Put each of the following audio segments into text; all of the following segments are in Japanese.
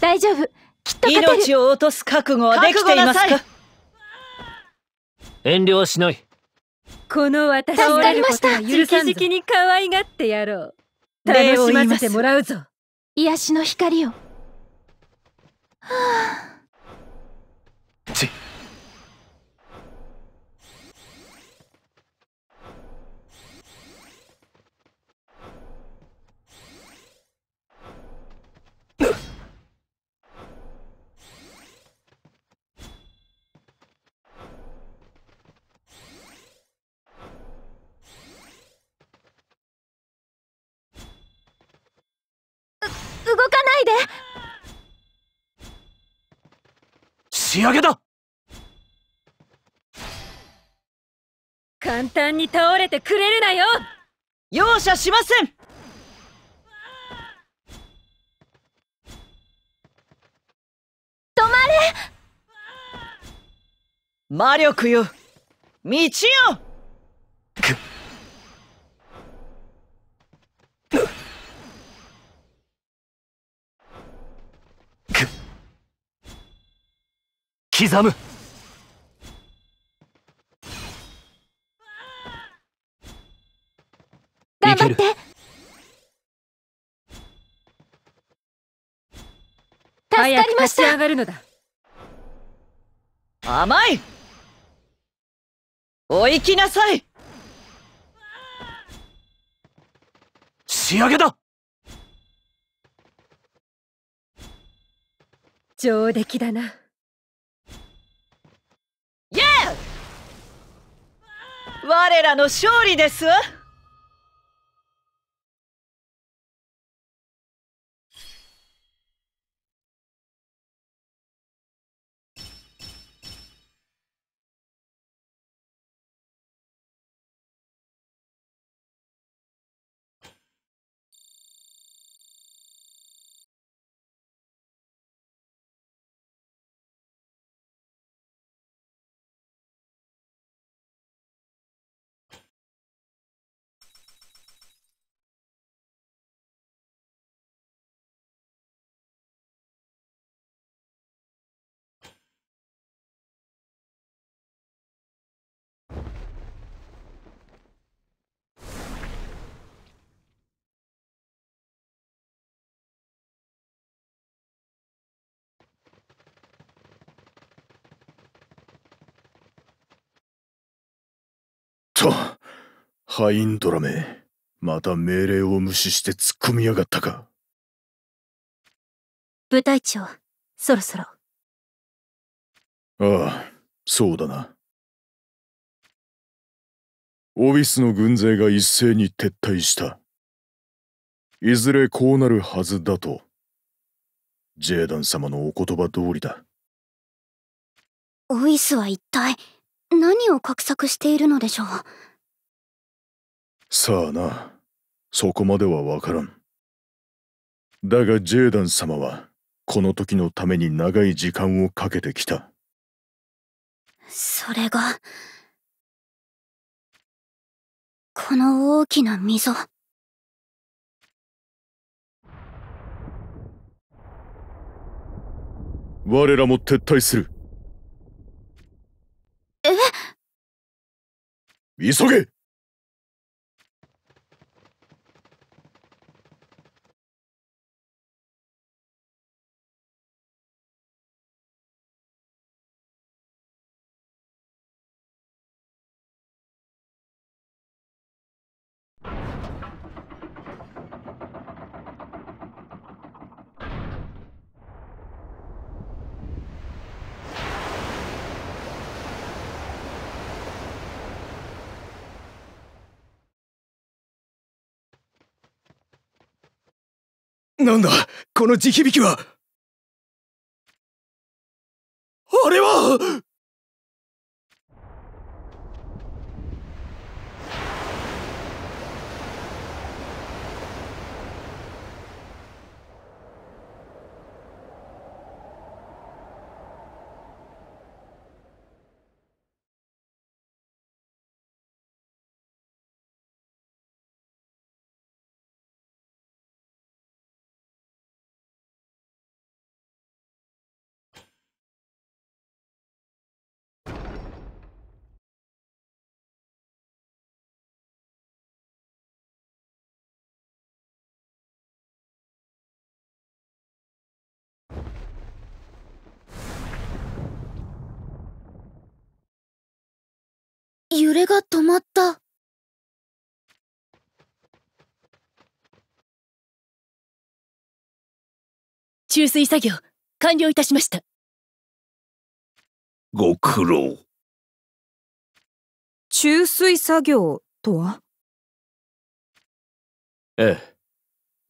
大丈夫きっと命を落とす覚悟はできていますか遠慮はしないこの私を助かりましに可愛がってやろう楽しませてもらうぞ癒しの光をはあ上げだ簡単に倒れてくれるなよ容赦しません止まれ魔力よ道よ刻む頑張って上がるのだ甘いお行きなさい仕上げだ上出来だな我らの勝利ですわと、ハインドラメ、また命令を無視して突っ込みやがったか。部隊長、そろそろ。ああ、そうだな。オビスの軍勢が一斉に撤退した。いずれこうなるはずだと、ジェーダン様のお言葉通りだ。オイスは一体。何を画策しているのでしょうさあなそこまでは分からんだがジェーダン様はこの時のために長い時間をかけてきたそれがこの大きな溝我らも撤退する。急げなんだこの地響きはあれは揺れが止まった。注水作業、完了いたしました。ご苦労。注水作業とはええ。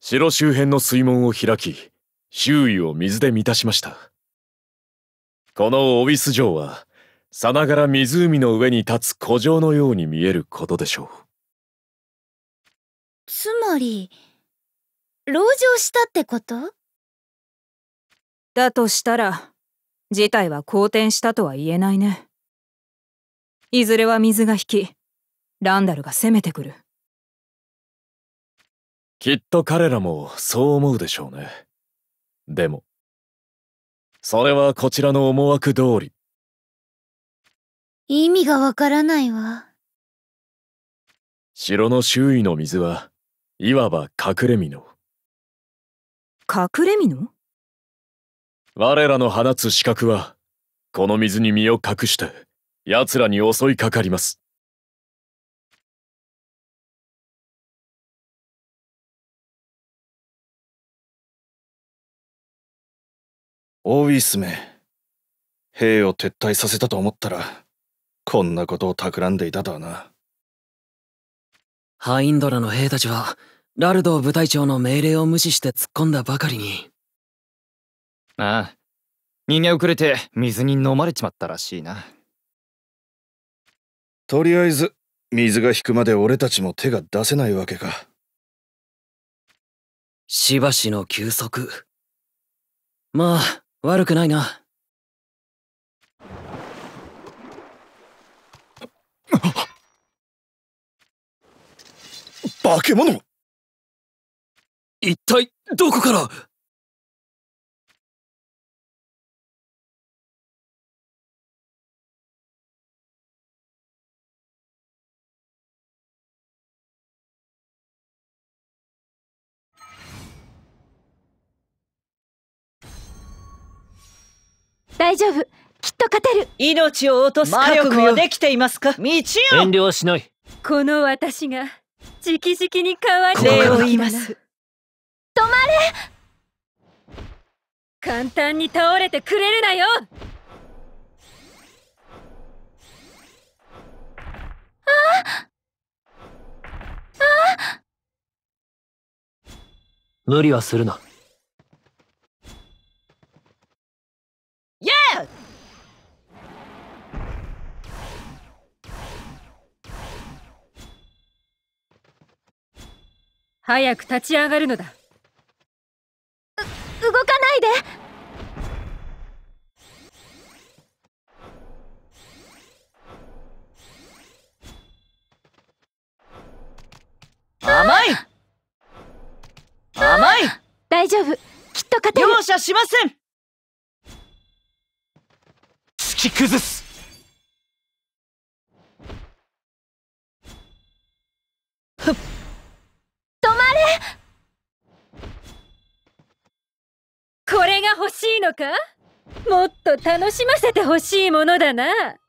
城周辺の水門を開き、周囲を水で満たしました。このオィス城は、さながら湖の上に立つ古城のように見えることでしょう。つまり、籠城したってことだとしたら、事態は好転したとは言えないね。いずれは水が引き、ランダルが攻めてくる。きっと彼らもそう思うでしょうね。でも、それはこちらの思惑通り、意味がわからないわ。城の周囲の水は、いわば隠れの隠れの我らの放つ刺客は、この水に身を隠して、奴らに襲いかかります。オウィスめ、兵を撤退させたと思ったら、こんなことを企んでいたとはな。ハインドラの兵たちは、ラルドー部隊長の命令を無視して突っ込んだばかりに。ああ、逃げ遅れて水に飲まれちまったらしいな。とりあえず、水が引くまで俺たちも手が出せないわけか。しばしの休息。まあ、悪くないな。化け物一体どこから大丈夫きっと勝てる命を落とす覚悟はできていますか道を遠慮しないこの私が直々に代わり礼を言います止まれ簡単に倒れてくれるなよああ無理はするな早く立ち上がるのだ動かないで甘い甘い大丈夫きっと勝てる容赦しません突き崩すしいのかもっと楽しませてほしいものだな